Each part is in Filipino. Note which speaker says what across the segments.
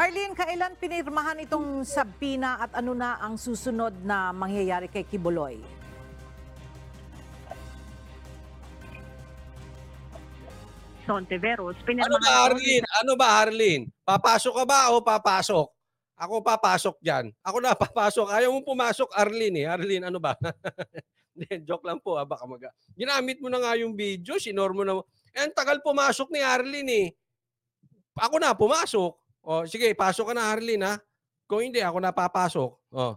Speaker 1: Arlene, kailan pinirmahan itong Sabina at ano na ang susunod na mangyayari kay Kibuloy? Sonteveros. Ano ba Arlene?
Speaker 2: Ano ba Arlene? Papasok ka ba o papasok? Ako papasok dyan. Ako na papasok. Ayaw mo pumasok Arlene eh. Arlene, ano ba? Joke lang po. Ah, baka maga. Ginamit mo na nga yung video. Sinor mo na. Eh, tagal pumasok ni Arlene eh. Ako na, pumasok. O, oh, sige, pasok ka na, Arlene, ha? Kung hindi, ako napapasok. O. Oh.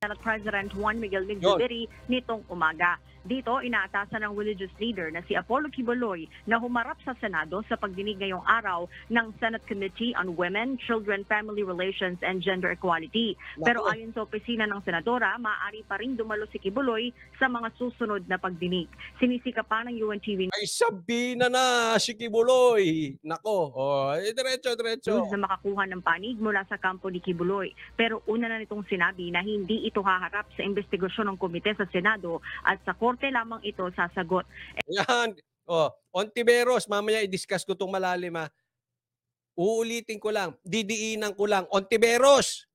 Speaker 1: Senate President Juan Miguel Nigdubiri nitong umaga. Dito, inaatasan ng religious leader na si Apollo Kiboloy na humarap sa Senado sa pagdinig ngayong araw ng Senate Committee on Women, Children, Family Relations and Gender Equality. Pero ayon sa opisina ng senadora, maaari pa rin dumalo si Kiboloy sa mga susunod na pagdinig. Sinisika pa ng UNTV Ay sabi na na si Kibuloy. Nako, oh, eh, diretso diretso. news na makakuha ng panig mula sa kampo ni Kibuloy. Pero una na nitong sinabi na hindi ito haharap sa investigasyon ng komite sa Senado at sa Korte Korte lamang ito sasagot.
Speaker 2: Yan. Oh, Ontiveros, mamaya i-discuss ko itong malalim ha. Uulitin ko lang, didiinan ko lang. Ontiveros,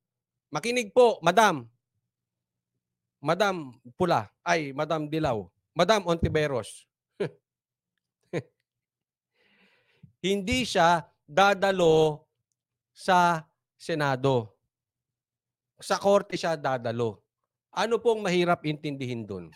Speaker 2: makinig po, madam. Madam Pula, ay, Madam Dilaw. Madam Ontiveros. Hindi siya dadalo sa Senado. Sa korte siya dadalo. Ano pong mahirap intindihin doon?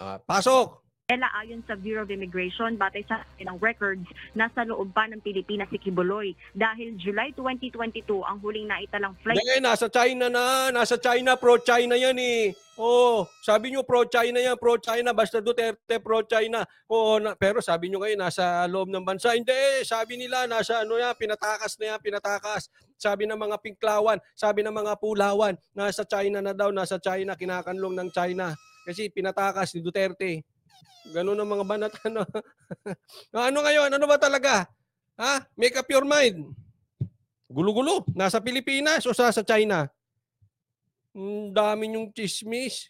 Speaker 2: Ah, pasok!
Speaker 1: Ela ayon sa Bureau of Immigration batay sa ng records nasa loob pa ng Pilipinas si Kibuloy dahil July 2022 ang huling naitalang flight
Speaker 2: Hindi, nasa China na. Nasa China, pro-China yan eh. Oo, sabi nyo pro-China yan, pro-China, basta Duterte, pro-China. Oo, na, pero sabi nyo ngayon, nasa loob ng bansa. Hindi, eh, sabi nila, nasa ano yan, pinatakas na yan, pinatakas. Sabi ng mga pinklawan, sabi ng mga pulawan, nasa China na daw, nasa China, kinakanlong ng China. Kasi pinatakas ni Duterte. Ganun ang mga banat. Ano, ah, ano ngayon? Ano ba talaga? Ha? Make up your mind. Gulo-gulo. Nasa Pilipinas o sa,
Speaker 1: China? Ang mm, dami yung chismis.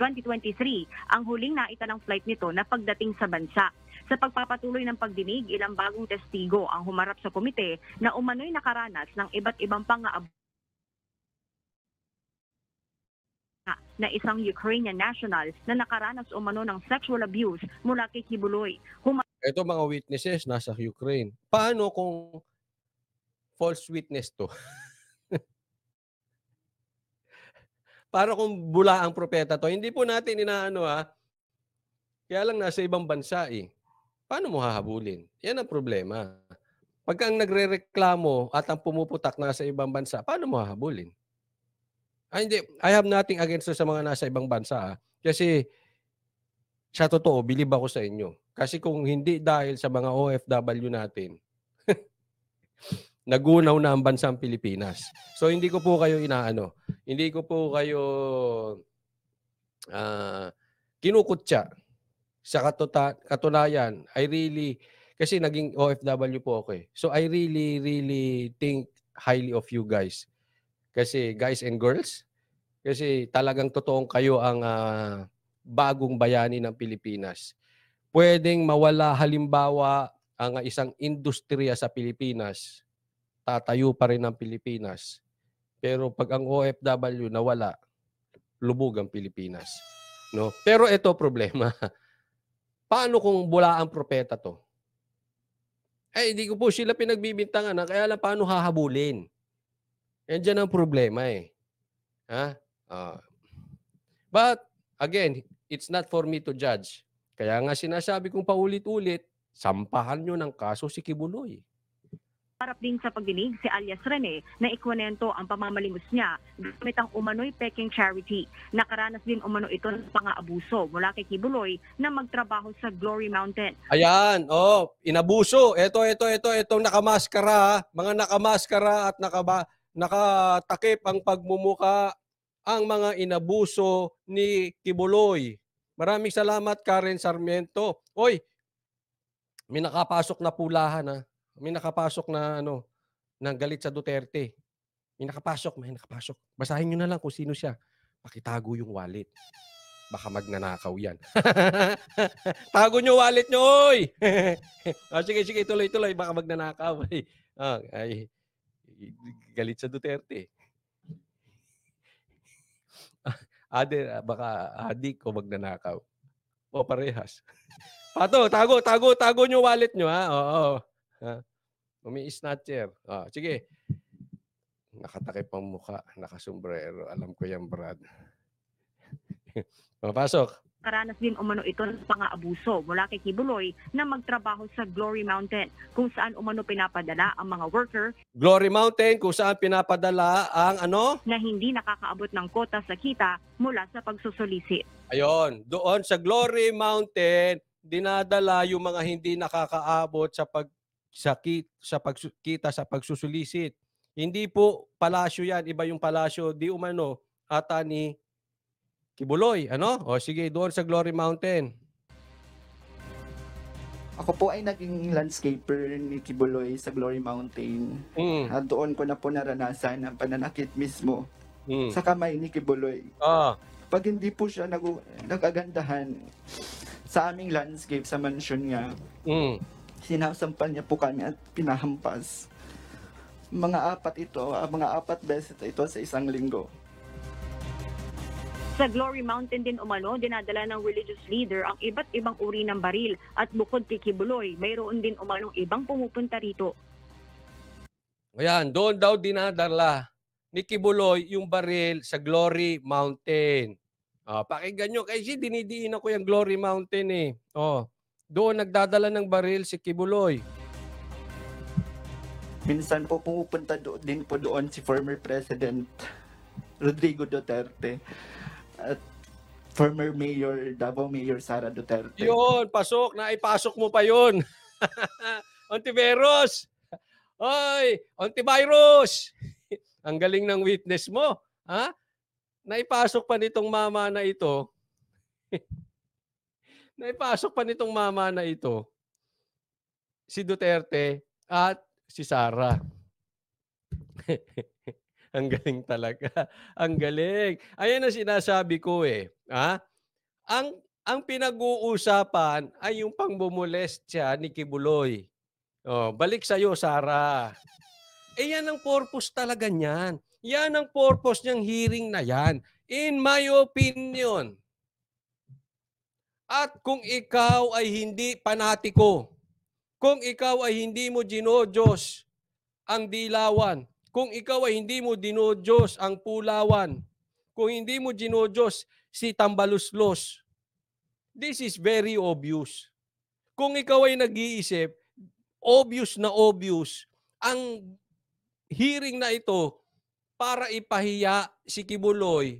Speaker 1: 2023 ang huling naitanang flight nito na pagdating sa bansa. Sa pagpapatuloy ng pagdinig, ilang bagong testigo ang humarap sa komite na umano'y nakaranas ng iba't ibang pangaabot na isang Ukrainian national na nakaranas umano ng sexual abuse mula kay Kibuloy. Huma-
Speaker 2: Ito mga witnesses nasa Ukraine. Paano kung false witness to? Para kung bula ang propeta to, hindi po natin inaano ha. Ah. Kaya lang nasa ibang bansa eh. Paano mo hahabulin? Yan ang problema. Pagka ang nagre-reklamo at ang pumuputak nasa ibang bansa, paano mo hahabulin? Ay, ah, hindi. I have nothing against sa mga nasa ibang bansa. Ah. Kasi sa totoo, bilib ako sa inyo. Kasi kung hindi dahil sa mga OFW natin, nagunaw na ang bansang Pilipinas. So hindi ko po kayo inaano. Hindi ko po kayo uh, kinukutya sa katuta, katunayan. I really, kasi naging OFW po ako eh. So I really, really think highly of you guys. Kasi guys and girls, kasi talagang totoong kayo ang uh, bagong bayani ng Pilipinas. Pwedeng mawala halimbawa ang isang industriya sa Pilipinas, tatayo pa rin ang Pilipinas. Pero pag ang OFW nawala, lubog ang Pilipinas. No? Pero ito problema. Paano kung bula ang propeta to? Eh, hindi ko po sila pinagbibintangan. Ah, kaya lang paano hahabulin? Yan dyan ang problema eh. Ha? Uh, but, again, it's not for me to judge. Kaya nga sinasabi kong paulit-ulit, sampahan nyo ng kaso si Kibuloy.
Speaker 1: Harap din sa pagdinig si alias Rene na ikwanento ang pamamalimos niya gamit ang umano'y Peking Charity. Nakaranas din umano ito ng pang-aabuso mula kay Kibuloy na magtrabaho sa Glory Mountain.
Speaker 2: Ayan, oh, inabuso. Ito, ito, ito, itong nakamaskara, mga nakamaskara at nakaba nakatakip ang pagmumuka ang mga inabuso ni Kibuloy. Maraming salamat Karen Sarmiento. Oy, may nakapasok na pulahan ha. Ah. May nakapasok na ano, ng galit sa Duterte. May nakapasok, may nakapasok. Basahin niyo na lang kung sino siya. Pakitago yung wallet. Baka magnanakaw yan. Tago nyo wallet nyo, oy! oh, sige, sige, tuloy, tuloy. Baka magnanakaw. Ay, oh, ay galit sa Duterte. Eh. Ah, ade, ah, baka adik ko magnanakaw. O parehas. Pato, tago, tago, tago nyo wallet nyo ha. Oo. Ha? Umi-snatcher. Oh, sige. Nakatakip ang mukha, nakasombrero. Alam ko yan, Brad.
Speaker 1: Papasok nakaranas din umano ito ng pang-aabuso mula kay Kibuloy na magtrabaho sa Glory Mountain kung saan umano pinapadala ang mga worker.
Speaker 2: Glory Mountain kung saan pinapadala ang ano? Na hindi nakakaabot ng kota
Speaker 1: sa kita mula sa pagsusulisit.
Speaker 2: Ayon, doon sa Glory Mountain, dinadala yung mga hindi nakakaabot sa pag sa, ki, sa pagkita sa pagsusulisit. Hindi po palasyo yan, iba yung palasyo, di umano ata ni Kibuloy, ano? O sige, doon sa Glory Mountain. Ako po ay naging landscaper ni Kibuloy sa Glory Mountain. Mm. At doon ko na po naranasan ang pananakit mismo mm. sa kamay ni Kibuloy. Ah. Pag hindi po siya nag- nagagandahan sa aming landscape sa mansion niya, mm. sinasampal niya po kami at pinahampas. Mga apat ito, ah, mga apat beses ito sa isang linggo.
Speaker 1: Sa Glory Mountain din umano, dinadala ng religious leader ang iba't ibang uri ng baril at bukod kay Kibuloy, mayroon din umanong ibang pumupunta rito.
Speaker 2: Ayan, doon daw dinadala ni Kibuloy yung baril sa Glory Mountain. Oh, pakinggan nyo, kasi dinidiin ako yung Glory Mountain eh. Oh, doon nagdadala ng baril si Kibuloy. Minsan po pumupunta do- din po doon si former President Rodrigo Duterte at former mayor, Davao Mayor Sara Duterte. Yun, pasok. na ipasok mo pa yun. Antivirus! Oy, antivirus! Ang galing ng witness mo. Ha? Naipasok pa nitong mama na ito. Naipasok pa nitong mama na ito. Si Duterte at si Sara. Ang galing talaga. Ang galing. Ayan ang sinasabi ko eh. Ha? Ang ang pinag-uusapan ay yung pangmumulestya ni Kibuloy. Oh, balik sa iyo, Sara. Eh yan ang purpose talaga niyan. Yan ang purpose niyang hearing na yan. In my opinion. At kung ikaw ay hindi panatiko, kung ikaw ay hindi mo ginodiyos ang dilawan, kung ikaw ay hindi mo dinodyos ang Pulawan, kung hindi mo dinodyos si Tambaluslos, this is very obvious. Kung ikaw ay nag-iisip, obvious na obvious, ang hearing na ito para ipahiya si Kibuloy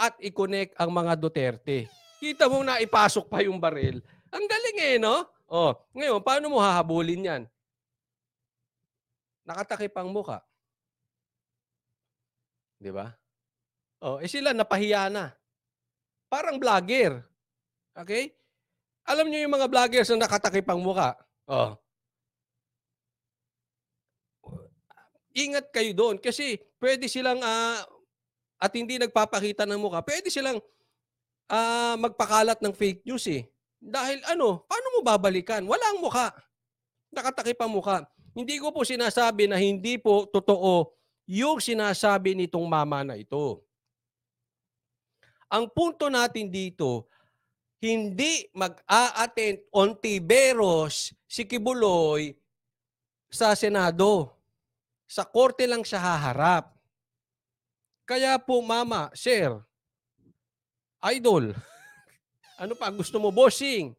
Speaker 2: at i-connect ang mga Duterte. Kita mo na ipasok pa yung baril. Ang galing eh, no? Oh, ngayon, paano mo hahabulin yan? Nakatakip ang muka. 'Di ba? Oh, eh sila napahiya na. Parang vlogger. Okay? Alam niyo yung mga vloggers na nakatakip ang muka. Oh. Ingat kayo doon kasi pwede silang uh, at hindi nagpapakita ng muka, pwede silang uh, magpakalat ng fake news eh. Dahil ano, paano mo babalikan? Wala ang muka. Nakatakip ang muka. Hindi ko po sinasabi na hindi po totoo yung sinasabi nitong mama na ito. Ang punto natin dito, hindi mag-a-attend on Tiberos si Kibuloy sa Senado. Sa korte lang siya haharap. Kaya po, mama, sir, idol, ano pa gusto mo, bossing?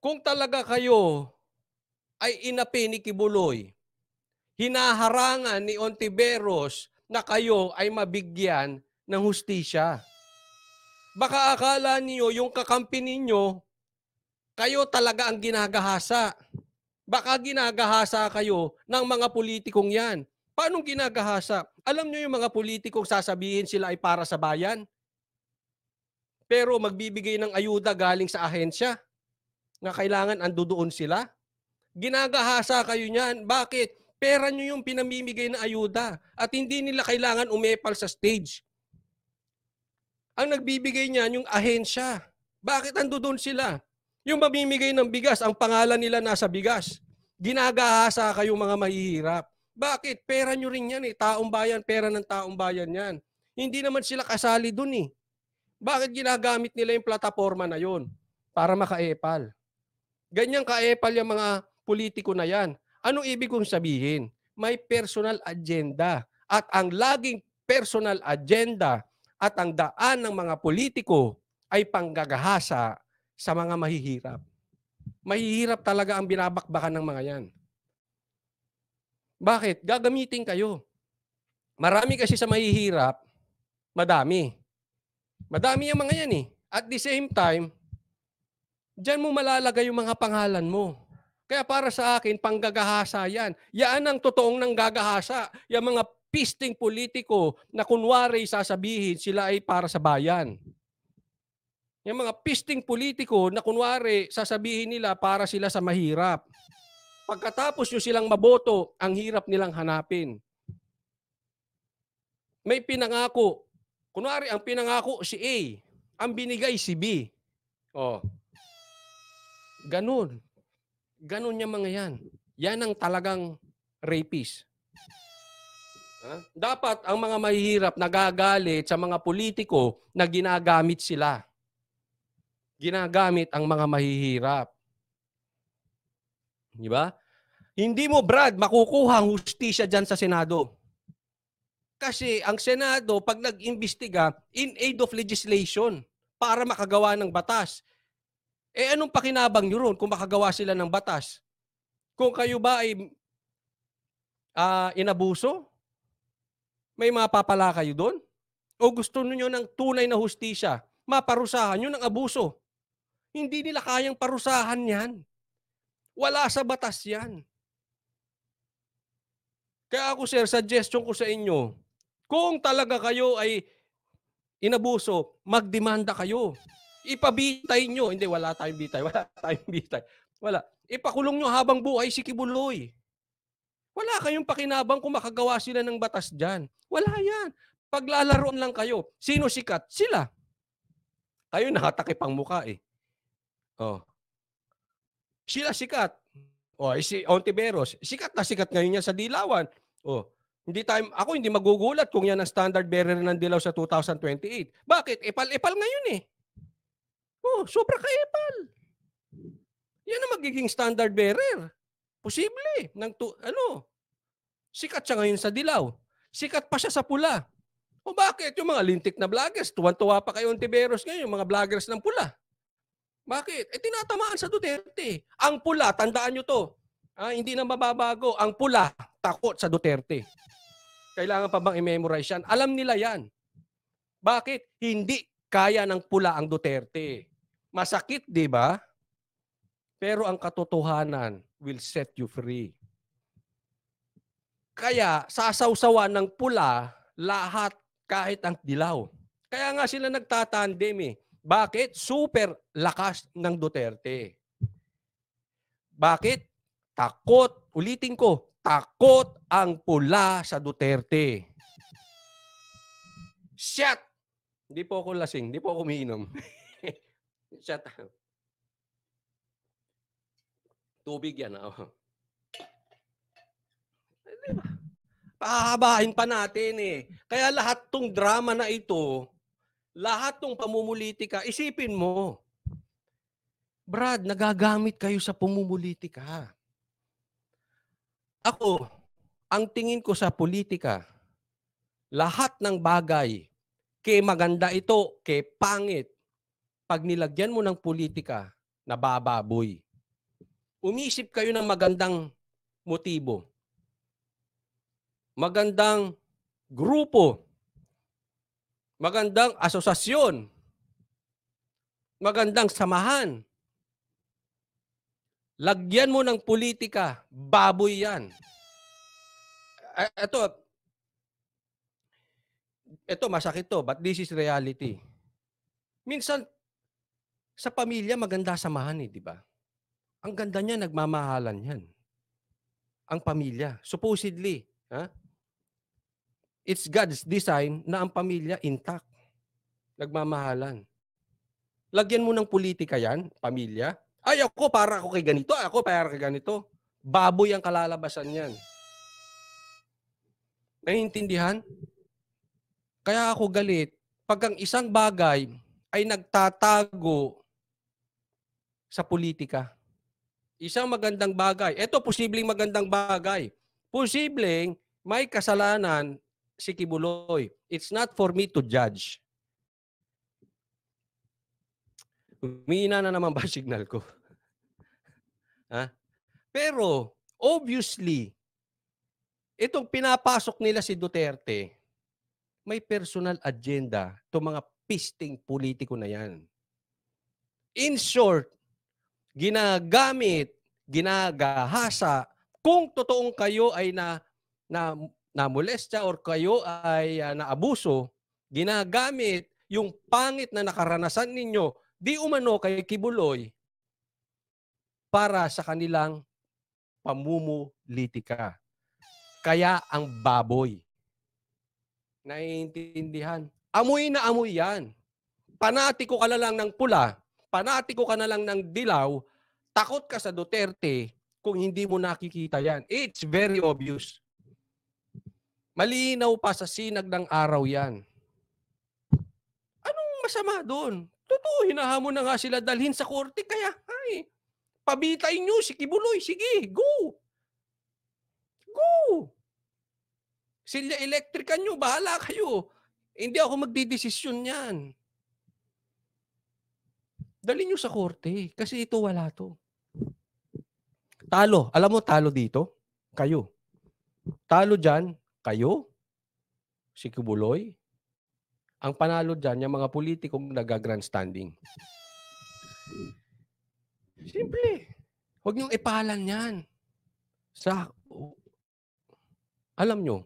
Speaker 2: Kung talaga kayo ay inapi ni Kibuloy, hinaharangan ni Ontiveros na kayo ay mabigyan ng hustisya. Baka akala niyo yung kakampi ninyo, kayo talaga ang ginagahasa. Baka ginagahasa kayo ng mga politikong yan. Paano ginagahasa? Alam niyo yung mga politikong sasabihin sila ay para sa bayan? Pero magbibigay ng ayuda galing sa ahensya na kailangan andoon sila? Ginagahasa kayo niyan. Bakit? Pera nyo yung pinamimigay na ayuda at hindi nila kailangan umepal sa stage. Ang nagbibigay niyan yung ahensya. Bakit ando doon sila? Yung mamimigay ng bigas, ang pangalan nila nasa bigas. Ginagahasa kayong mga mahihirap. Bakit? Pera nyo rin yan eh. Taong bayan, pera ng taong bayan yan. Hindi naman sila kasali doon eh. Bakit ginagamit nila yung plataforma na yon para makaepal? Ganyan kaepal yung mga politiko na yan. Ano ibig kong sabihin? May personal agenda. At ang laging personal agenda at ang daan ng mga politiko ay panggagahasa sa mga mahihirap. Mahihirap talaga ang binabakbakan ng mga yan. Bakit? Gagamitin kayo. Marami kasi sa mahihirap, madami. Madami yung mga yan eh. At the same time, dyan mo malalagay yung mga pangalan mo. Kaya para sa akin, panggagahasa yan. Yan ang totoong nang gagahasa. Yung mga pisting politiko na kunwari sasabihin sila ay para sa bayan. Yung mga pisting politiko na kunwari sasabihin nila para sila sa mahirap. Pagkatapos nyo silang maboto, ang hirap nilang hanapin. May pinangako. Kunwari, ang pinangako si A. Ang binigay si B. Oh. Ganun. Ganon niya mga yan. Yan ang talagang rapist. Ha? Dapat ang mga mahihirap nagagalit sa mga politiko na ginagamit sila. Ginagamit ang mga mahihirap. Di ba? Hindi mo, Brad, makukuha ang hustisya dyan sa Senado. Kasi ang Senado, pag nag-imbestiga, in aid of legislation para makagawa ng batas. Eh anong pakinabang nyo ron kung makagawa sila ng batas? Kung kayo ba ay uh, inabuso, may mapapala kayo doon? O gusto niyo ng tunay na hustisya? Maparusahan nyo ng abuso. Hindi nila kayang parusahan yan. Wala sa batas yan. Kaya ako sir, suggestion ko sa inyo, kung talaga kayo ay inabuso, magdemanda kayo. Ipabitay nyo. Hindi, wala tayong bitay. Wala tayong bitay. Wala. Ipakulong nyo habang buhay si Kibuloy. Wala kayong pakinabang kung makagawa sila ng batas dyan. Wala yan. Paglalaroan lang kayo. Sino sikat? Sila. Kayo nakatakip ang muka eh. Oh. Sila sikat. Oh, si Ontiveros, sikat na sikat ngayon niya sa Dilawan. Oh, hindi tayo, ako hindi magugulat kung yan ang standard bearer ng Dilaw sa 2028. Bakit? Ipal-ipal ngayon eh. Oh, sobra ka epal. Yan ang magiging standard bearer. Posible. Ng tu- ano? Sikat siya ngayon sa dilaw. Sikat pa siya sa pula. O bakit? Yung mga lintik na vloggers, tuwan-tuwa pa kayo Tiberos ngayon, yung mga vloggers ng pula. Bakit? Eh tinatamaan sa Duterte. Ang pula, tandaan nyo to, ah, hindi na mababago. Ang pula, takot sa Duterte. Kailangan pa bang i-memorize yan? Alam nila yan. Bakit? Hindi kaya ng pula ang Duterte. Masakit, di ba? Pero ang katotohanan will set you free. Kaya sasawsawan ng pula lahat kahit ang dilaw. Kaya nga sila nagtatandem eh. Bakit? Super lakas ng Duterte. Bakit? Takot. Ulitin ko, takot ang pula sa Duterte. Shut! Hindi po ako lasing, hindi po ako umiinom. Shut up. Tubig yan. Oh. Diba? pa natin eh. Kaya lahat tong drama na ito, lahat tong pamumulitika, isipin mo, Brad, nagagamit kayo sa pamumulitika. Ako, ang tingin ko sa politika, lahat ng bagay, kay maganda ito, kay pangit, pag nilagyan mo ng politika, nabababoy. Umisip kayo ng magandang motibo. Magandang grupo. Magandang asosasyon. Magandang samahan. Lagyan mo ng politika, baboy yan. Ito, e, ito masakit to, but this is reality. Minsan, sa pamilya, maganda samahan eh, di ba? Ang ganda niya, nagmamahalan yan. Ang pamilya, supposedly, ha? It's God's design na ang pamilya intact. Nagmamahalan. Lagyan mo ng politika yan, pamilya. Ay, ako para ako kay ganito, ako para kay ganito. Baboy ang kalalabasan yan. Naiintindihan? Kaya ako galit pag ang isang bagay ay nagtatago sa politika? Isang magandang bagay. Ito, posibleng magandang bagay. Posibleng may kasalanan si Kibuloy. It's not for me to judge. Umiina na naman ba signal ko? ha? Pero, obviously, itong pinapasok nila si Duterte, may personal agenda to mga pisting politiko na yan. In short, ginagamit, ginagahasa kung totoong kayo ay na na namolestya or kayo ay uh, naabuso, ginagamit yung pangit na nakaranasan ninyo di umano kay Kibuloy para sa kanilang pamumulitika. Kaya ang baboy. Naiintindihan. Amoy na amoy yan. Panatiko ka lang ng pula, panatiko ka na lang ng dilaw, takot ka sa Duterte kung hindi mo nakikita yan. It's very obvious. Malinaw pa sa sinag ng araw yan. Anong masama doon? Totoo, hinahamon na nga sila dalhin sa korte. Kaya, ay, pabitay nyo si Kibuloy. Sige, go! Go! Silya Electrica nyo, bahala kayo. Hindi ako magdidesisyon yan. Dali nyo sa korte kasi ito wala to. Talo. Alam mo talo dito? Kayo. Talo dyan, kayo, si Kubuloy. Ang panalo dyan, yung mga politikong nagagrandstanding. Simple. Huwag niyong ipalan yan. Sa, alam nyo,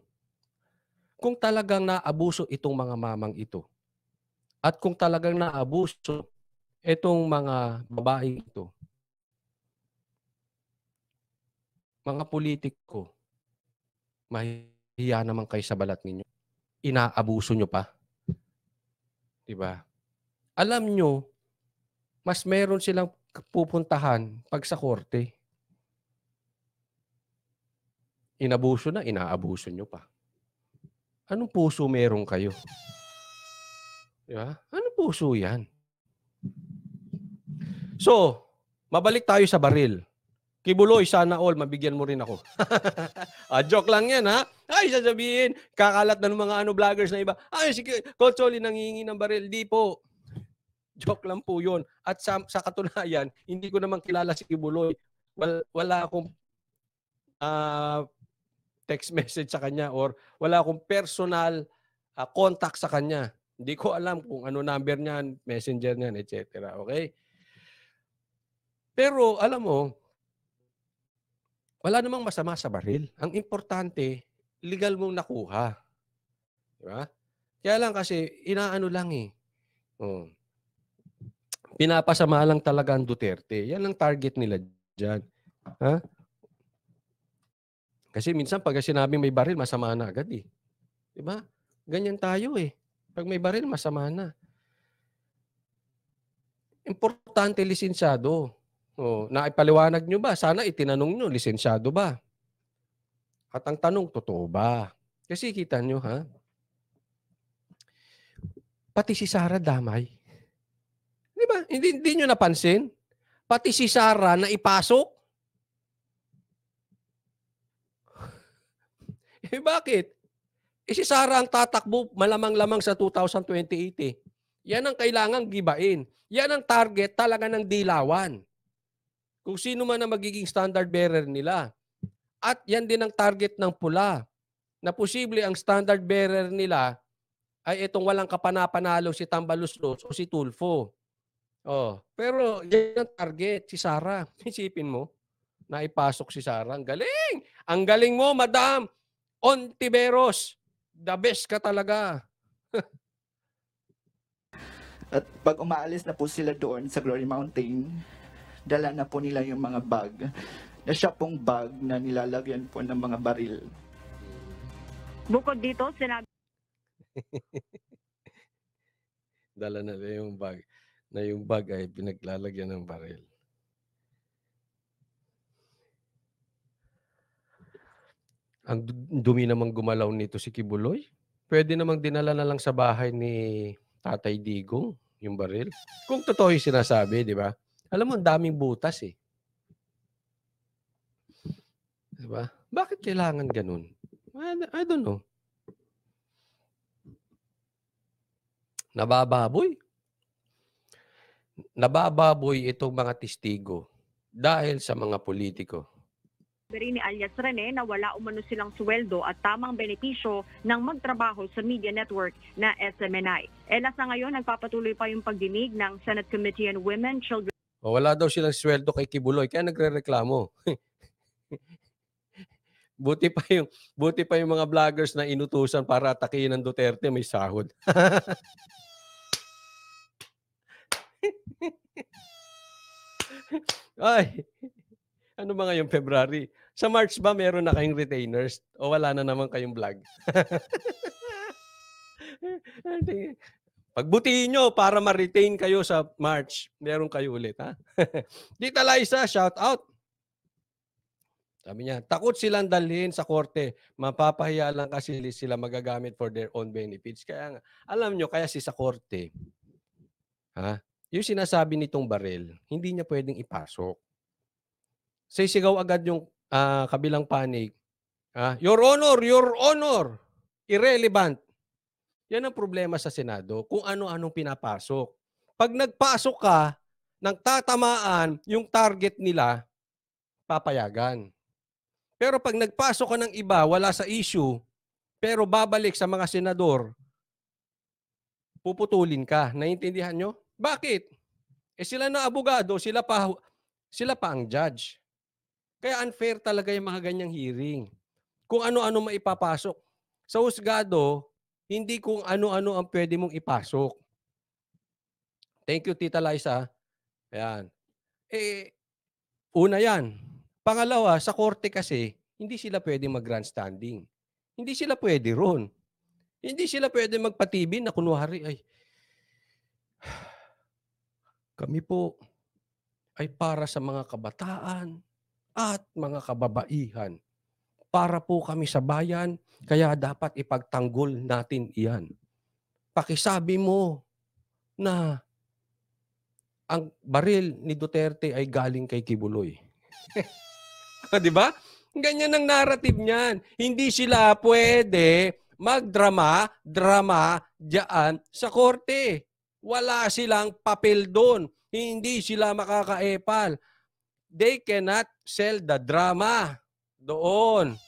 Speaker 2: kung talagang naabuso itong mga mamang ito, at kung talagang naabuso Itong mga babae ito, mga politiko, mahihiya naman kayo sa balat ninyo. Inaabuso nyo pa. Di ba? Alam nyo, mas meron silang pupuntahan pag sa korte. Inabuso na, inaabuso nyo pa. Anong puso meron kayo? Di Anong puso yan? So, mabalik tayo sa baril. Kibuloy, sana all, mabigyan mo rin ako. ah, joke lang yan, ha? Ay, sasabihin, kakalat na ng mga ano vloggers na iba, ay, si Coach Oli nangihingi ng baril. Di po. Joke lang po yun. At sa, sa katunayan, hindi ko naman kilala si Kibuloy. Wal, wala akong uh, text message sa kanya or wala akong personal uh, contact sa kanya. Hindi ko alam kung ano number niyan, messenger niyan, etc. Okay? Pero alam mo, wala namang masama sa baril. Ang importante, legal mong nakuha. Di ba? Kaya lang kasi, inaano lang eh. Oh. Pinapasama lang talaga ang Duterte. Yan ang target nila dyan. Ha? Kasi minsan pag sinabi may baril, masama na agad eh. Di ba? Ganyan tayo eh. Pag may baril, masama na. Importante lisensyado. Oh, naipaliwanag nyo ba? Sana itinanong nyo, lisensyado ba? At ang tanong, totoo ba? Kasi kita nyo ha, pati si Sarah damay. Di ba? Hindi, hindi nyo napansin? Pati si Sarah na ipasok. eh bakit? Eh si Sarah ang tatakbo malamang-lamang sa 2028 eh. Yan ang kailangang gibain. Yan ang target talaga ng dilawan kung sino man ang magiging standard bearer nila. At yan din ang target ng pula na posible ang standard bearer nila ay itong walang kapanapanalo si Tambaluslos o si Tulfo. Oh, pero yan ang target, si Sara. Isipin mo, naipasok si Sara. Ang galing! Ang galing mo, Madam! Ontiveros, the best ka talaga. At pag umaalis na po sila doon sa Glory Mountain, dala na po nila yung mga bag na siya pong bag na nilalagyan po ng mga baril.
Speaker 1: Bukod dito, sinabi...
Speaker 2: dala na nila yung bag na yung bag ay pinaglalagyan ng baril. Ang dumi namang gumalaw nito si Kibuloy. Pwede namang dinala na lang sa bahay ni Tatay Digong yung baril. Kung totoo yung sinasabi, di ba? Alam mo, ang daming butas eh. Diba? Bakit kailangan ganun? I, ano, I don't know. Nabababoy. Nabababoy itong mga testigo dahil sa mga politiko.
Speaker 1: Berini alias Rene na wala umano silang sweldo at tamang benepisyo ng magtrabaho sa media network na SMNI. Elas na ngayon, nagpapatuloy pa yung pagdinig ng Senate Committee on Women, Children,
Speaker 2: o, oh, wala daw silang sweldo kay Kibuloy, kaya nagrereklamo. buti pa yung buti pa yung mga vloggers na inutusan para atakihin ng Duterte may sahod. Ay. Ano ba ngayong February? Sa March ba meron na kayong retainers o wala na naman kayong vlog? Pagbutihin nyo para ma-retain kayo sa March. Meron kayo ulit, ha? Dita Liza, shout out. Sabi niya, takot silang dalhin sa korte. Mapapahiya lang kasi sila magagamit for their own benefits. Kaya nga, alam nyo, kaya si sa korte, ha? Yung sinasabi nitong baril, hindi niya pwedeng ipasok. Sisigaw agad yung uh, kabilang panig, ha? Your Honor, Your Honor! Irrelevant. Yan ang problema sa Senado, kung ano-anong pinapasok. Pag nagpasok ka, nang tatamaan yung target nila, papayagan. Pero pag nagpasok ka ng iba, wala sa issue, pero babalik sa mga senador, puputulin ka. Naiintindihan nyo? Bakit? Eh sila na abogado, sila pa, sila pa ang judge. Kaya unfair talaga yung mga ganyang hearing. Kung ano-ano maipapasok. Sa husgado, hindi kung ano-ano ang pwede mong ipasok. Thank you, Tita Liza. Ayan. Eh, una yan. Pangalawa, sa korte kasi, hindi sila pwede mag-grandstanding. Hindi sila pwede ron. Hindi sila pwede magpatibi na kunwari, ay, kami po ay para sa mga kabataan at mga kababaihan para po kami sa bayan, kaya dapat ipagtanggol natin iyan. Pakisabi mo na ang baril ni Duterte ay galing kay Kibuloy. 'Di ba? Ganyan ang narrative niyan. Hindi sila pwede magdrama, drama diyan sa korte. Wala silang papel doon. Hindi sila makakaepal. They cannot sell the drama. Doon.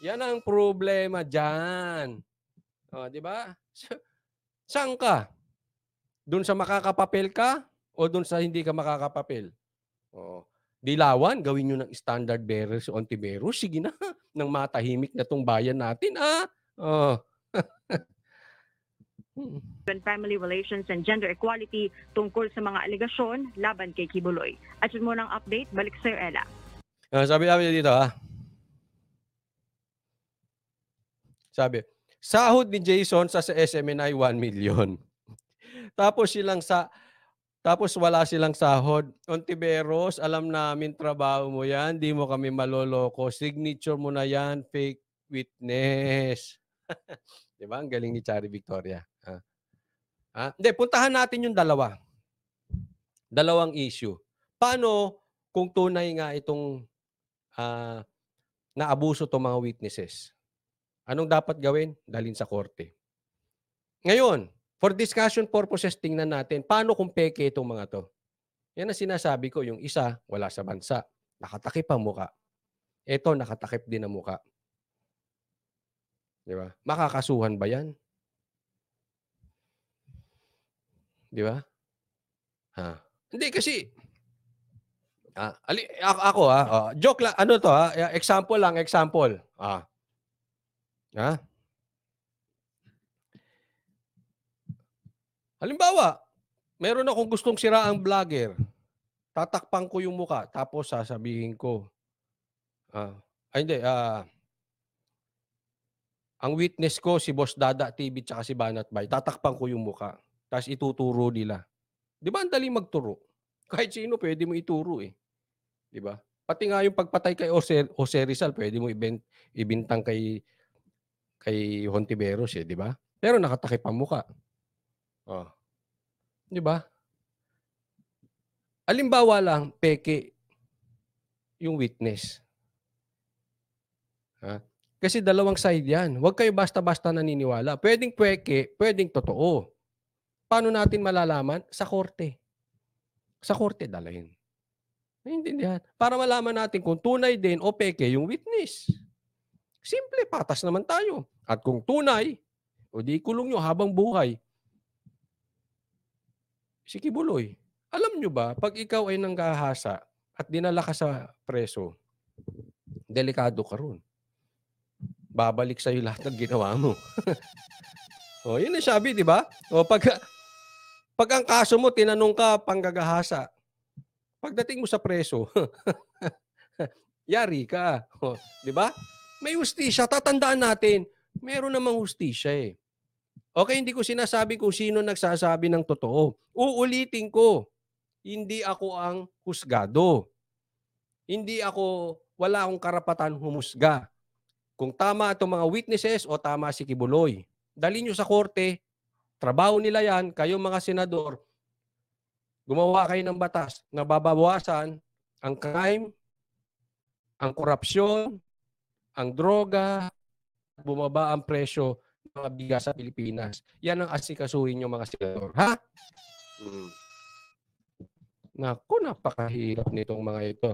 Speaker 2: Yan ang problema diyan. Oh, di ba? Saan ka? Doon sa makakapapel ka o doon sa hindi ka makakapapel? Oh. Dilawan, gawin nyo ng standard bearer si Ontiveros. Sige na, nang matahimik na tong bayan natin. Ah, oh.
Speaker 1: and Family Relations and Gender Equality tungkol sa mga aligasyon laban kay Kibuloy. At yun muna ang update, balik sa'yo, Ella.
Speaker 2: Uh, ah, sabi namin dito, ha? Ah. Sabi, sahod ni Jason sa SMNI 1 million. tapos silang sa tapos wala silang sahod. Ontiveros, alam namin trabaho mo yan. Di mo kami maloloko. Signature mo na yan. Fake witness. di ba? Ang galing ni Chari Victoria. Ha? Ah. Ah, ha? Hindi, puntahan natin yung dalawa. Dalawang issue. Paano kung tunay nga itong uh, naabuso itong mga witnesses? Anong dapat gawin? Dalhin sa korte. Ngayon, for discussion purposes, tingnan natin paano kung peke itong mga to. Yan ang sinasabi ko, yung isa, wala sa bansa. Nakatakip ang muka. Ito, nakatakip din ang muka. Di ba? Makakasuhan ba yan? Di ba? Ha. Hindi kasi ah, ali, ako, ako ah, ah, joke lang ano to ah, example lang, example. Ah. Ha? Ah. Halimbawa, meron akong gustong sira ang vlogger. Tatakpan ko yung muka, tapos sasabihin ko. Ah, ay hindi, ah, ang witness ko si Boss Dada TV tsaka si Banat Bay. Tatakpan ko yung muka. Tapos ituturo nila. Di ba ang dali magturo? Kahit sino pwede mo ituro eh. Di ba? Pati nga yung pagpatay kay Jose, Jose Rizal, pwede mo ibent, ibintang kay kay Hontiveros eh, di ba? Pero nakatakip ang muka. Oh. Di ba? Alimbawa lang, peke yung witness. Ha? Kasi dalawang side yan. Huwag kayo basta-basta naniniwala. Pwedeng peke, pwedeng totoo. Paano natin malalaman? Sa korte. Sa korte dalahin. Naiintindihan? Para malaman natin kung tunay din o peke yung witness. Simple, patas naman tayo. At kung tunay, o di kulong nyo habang buhay. Si Kibuloy, alam nyo ba, pag ikaw ay nanggahasa at dinala ka sa preso, delikado ka ron. Babalik sa'yo lahat ng ginawa mo. o, yun ang sabi, di ba? O, pag, pag ang kaso mo, tinanong ka panggagahasa, pagdating mo sa preso, yari ka. di ba? May hustisya, tatandaan natin, meron namang hustisya eh. Okay, hindi ko sinasabi kung sino nagsasabi ng totoo. Uulitin ko, hindi ako ang husgado. Hindi ako, wala akong karapatan humusga. Kung tama itong mga witnesses o tama si Kibuloy. Dali nyo sa korte, trabaho nila yan, kayong mga senador, gumawa kayo ng batas na babawasan ang crime, ang korupsyon, ang droga, bumaba ang presyo ng mga bigas sa Pilipinas. Yan ang asikasuhin nyo mga senador. Ha? Mm. Naku, napakahirap nitong mga ito.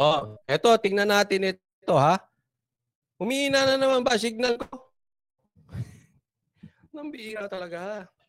Speaker 2: Oh, eto, tingnan natin ito ha. Umiina na naman ba signal ko? Nambihira talaga ha.